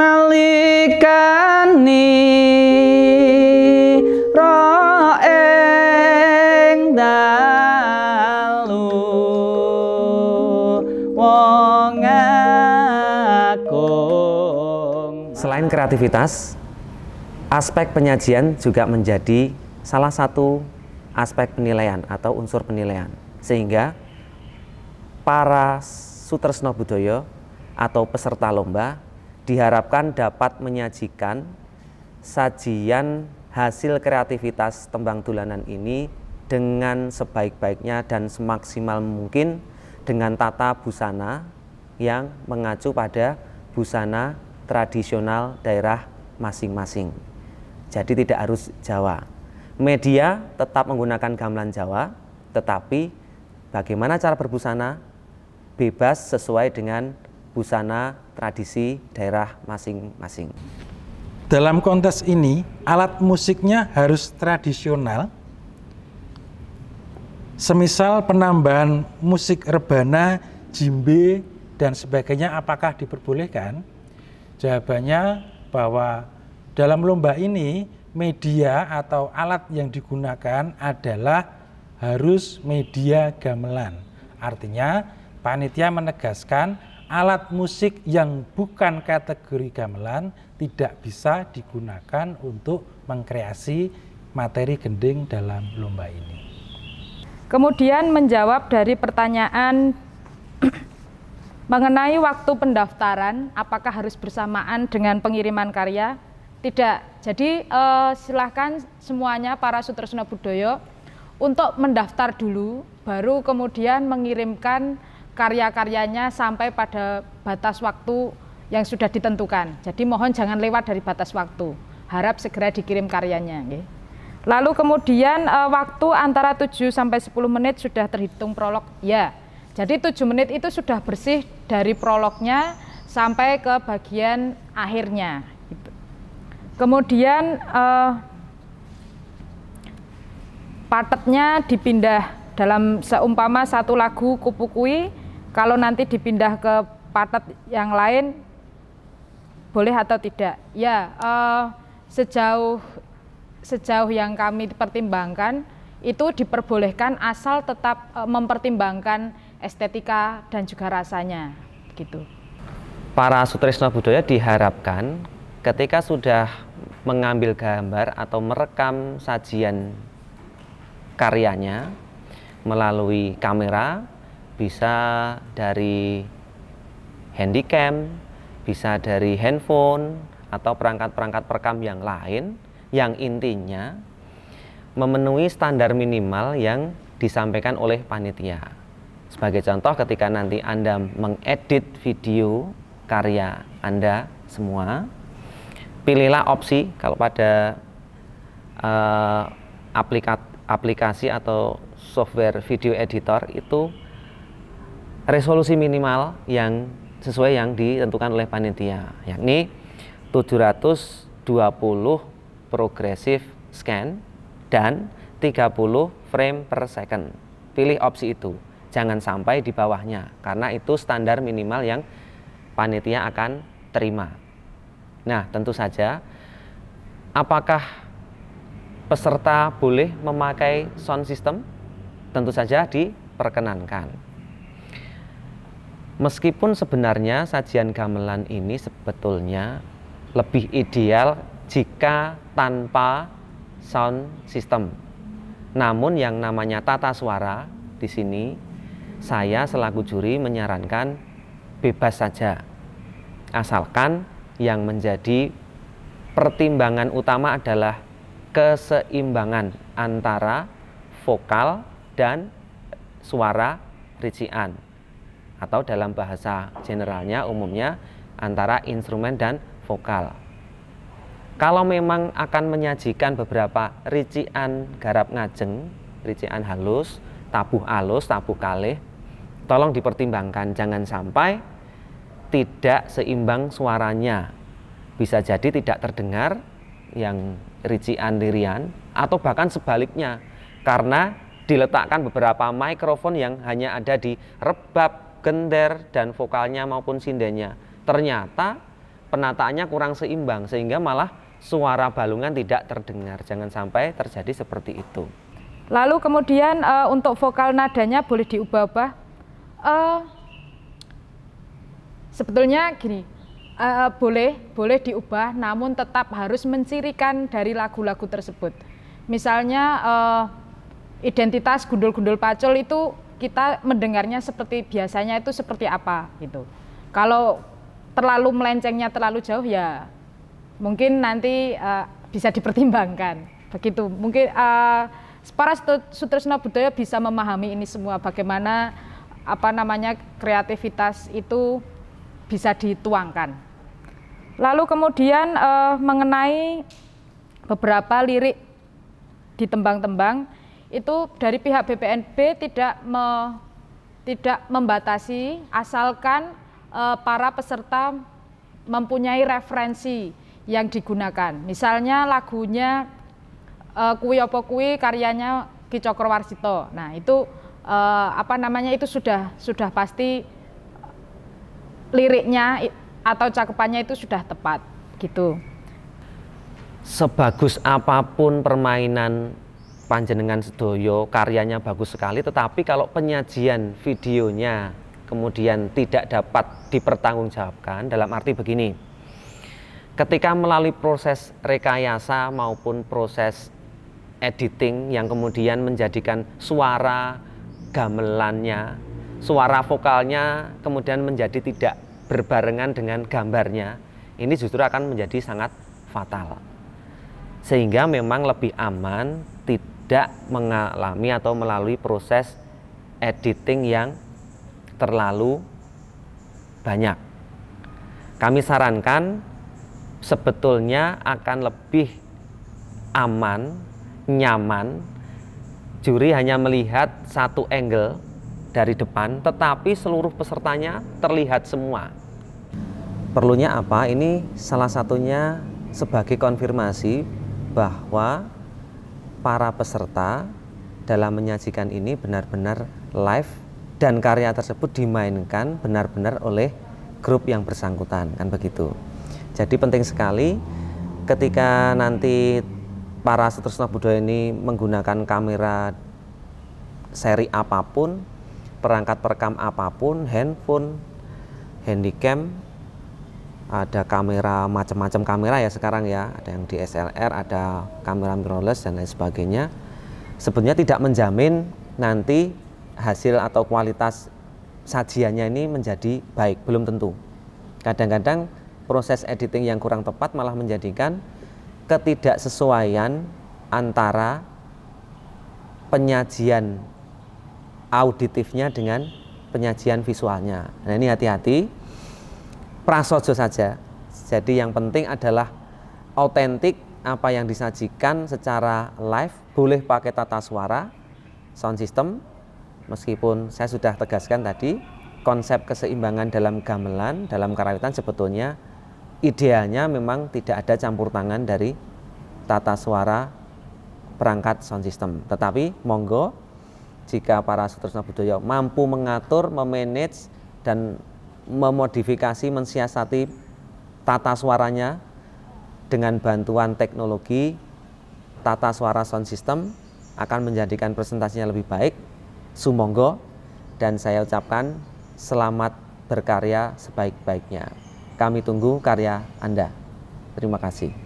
nalikani roeng dalu wong agung Selain kreativitas, aspek penyajian juga menjadi salah satu aspek penilaian atau unsur penilaian sehingga para Sutresno Budoyo atau peserta lomba diharapkan dapat menyajikan sajian hasil kreativitas tembang dulanan ini dengan sebaik-baiknya dan semaksimal mungkin dengan tata busana yang mengacu pada busana tradisional daerah masing-masing. Jadi tidak harus Jawa. Media tetap menggunakan gamelan Jawa, tetapi bagaimana cara berbusana bebas sesuai dengan busana tradisi daerah masing-masing. Dalam kontes ini, alat musiknya harus tradisional. Semisal penambahan musik rebana, jimbe, dan sebagainya apakah diperbolehkan? Jawabannya bahwa dalam lomba ini media atau alat yang digunakan adalah harus media gamelan. Artinya panitia menegaskan alat musik yang bukan kategori gamelan tidak bisa digunakan untuk mengkreasi materi gending dalam lomba ini. Kemudian menjawab dari pertanyaan mengenai waktu pendaftaran, apakah harus bersamaan dengan pengiriman karya? Tidak. Jadi eh, silahkan semuanya para Sutresna Budoyo untuk mendaftar dulu, baru kemudian mengirimkan karya-karyanya sampai pada batas waktu yang sudah ditentukan. Jadi mohon jangan lewat dari batas waktu. Harap segera dikirim karyanya. Lalu kemudian eh, waktu antara 7 sampai 10 menit sudah terhitung prolog. Ya, jadi 7 menit itu sudah bersih dari prolognya sampai ke bagian akhirnya. Gitu. Kemudian eh, dipindah dalam seumpama satu lagu kupu kui kalau nanti dipindah ke patat yang lain, boleh atau tidak? Ya, uh, sejauh sejauh yang kami pertimbangkan itu diperbolehkan asal tetap uh, mempertimbangkan estetika dan juga rasanya, gitu. Para sutrisno budaya diharapkan ketika sudah mengambil gambar atau merekam sajian karyanya melalui kamera bisa dari handycam, bisa dari handphone atau perangkat-perangkat perekam yang lain yang intinya memenuhi standar minimal yang disampaikan oleh panitia. Sebagai contoh ketika nanti Anda mengedit video karya Anda semua, pilihlah opsi kalau pada uh, aplikasi atau software video editor itu resolusi minimal yang sesuai yang ditentukan oleh panitia, yakni 720 progresif scan dan 30 frame per second. Pilih opsi itu, jangan sampai di bawahnya karena itu standar minimal yang panitia akan terima. Nah, tentu saja apakah peserta boleh memakai sound system? Tentu saja diperkenankan. Meskipun sebenarnya sajian gamelan ini sebetulnya lebih ideal jika tanpa sound system. Namun yang namanya tata suara di sini saya selaku juri menyarankan bebas saja. Asalkan yang menjadi pertimbangan utama adalah keseimbangan antara vokal dan suara rician atau dalam bahasa generalnya umumnya antara instrumen dan vokal. Kalau memang akan menyajikan beberapa rician garap ngajeng, rician halus, tabuh halus, tabuh kalih, tolong dipertimbangkan jangan sampai tidak seimbang suaranya. Bisa jadi tidak terdengar yang rician lirian atau bahkan sebaliknya karena diletakkan beberapa mikrofon yang hanya ada di rebab gender dan vokalnya maupun sindenya. Ternyata penataannya kurang seimbang sehingga malah suara balungan tidak terdengar. Jangan sampai terjadi seperti itu. Lalu kemudian uh, untuk vokal nadanya boleh diubah-ubah. Uh, sebetulnya gini, uh, boleh boleh diubah, namun tetap harus mencirikan dari lagu-lagu tersebut. Misalnya uh, identitas gundul-gundul pacul itu kita mendengarnya seperti biasanya itu seperti apa gitu. Kalau terlalu melencengnya terlalu jauh ya mungkin nanti uh, bisa dipertimbangkan begitu. Mungkin uh, para Sutrisno Budaya bisa memahami ini semua bagaimana apa namanya kreativitas itu bisa dituangkan. Lalu kemudian uh, mengenai beberapa lirik di tembang tembang itu dari pihak BPNB tidak me, tidak membatasi asalkan e, para peserta mempunyai referensi yang digunakan. Misalnya lagunya e, Kui Opo Kui karyanya Ki Warsito Nah, itu e, apa namanya itu sudah sudah pasti liriknya atau cakupannya itu sudah tepat gitu. Sebagus apapun permainan panjenengan sedoyo karyanya bagus sekali tetapi kalau penyajian videonya kemudian tidak dapat dipertanggungjawabkan dalam arti begini ketika melalui proses rekayasa maupun proses editing yang kemudian menjadikan suara gamelannya suara vokalnya kemudian menjadi tidak berbarengan dengan gambarnya ini justru akan menjadi sangat fatal sehingga memang lebih aman tidak mengalami atau melalui proses editing yang terlalu banyak. Kami sarankan sebetulnya akan lebih aman, nyaman juri hanya melihat satu angle dari depan tetapi seluruh pesertanya terlihat semua. Perlunya apa? Ini salah satunya sebagai konfirmasi bahwa para peserta dalam menyajikan ini benar-benar live dan karya tersebut dimainkan benar-benar oleh grup yang bersangkutan kan begitu. Jadi penting sekali ketika nanti para seterusnya budaya ini menggunakan kamera seri apapun, perangkat perekam apapun, handphone, handycam ada kamera macam-macam kamera ya sekarang ya ada yang DSLR ada kamera mirrorless dan lain sebagainya sebenarnya tidak menjamin nanti hasil atau kualitas sajiannya ini menjadi baik belum tentu kadang-kadang proses editing yang kurang tepat malah menjadikan ketidaksesuaian antara penyajian auditifnya dengan penyajian visualnya nah ini hati-hati prasojo saja. Jadi yang penting adalah otentik apa yang disajikan secara live boleh pakai tata suara, sound system, meskipun saya sudah tegaskan tadi konsep keseimbangan dalam gamelan, dalam karawitan sebetulnya idealnya memang tidak ada campur tangan dari tata suara perangkat sound system. Tetapi monggo jika para sutrisna budaya mampu mengatur, memanage dan memodifikasi, mensiasati tata suaranya dengan bantuan teknologi tata suara sound system akan menjadikan presentasinya lebih baik. Sumonggo dan saya ucapkan selamat berkarya sebaik-baiknya. Kami tunggu karya Anda. Terima kasih.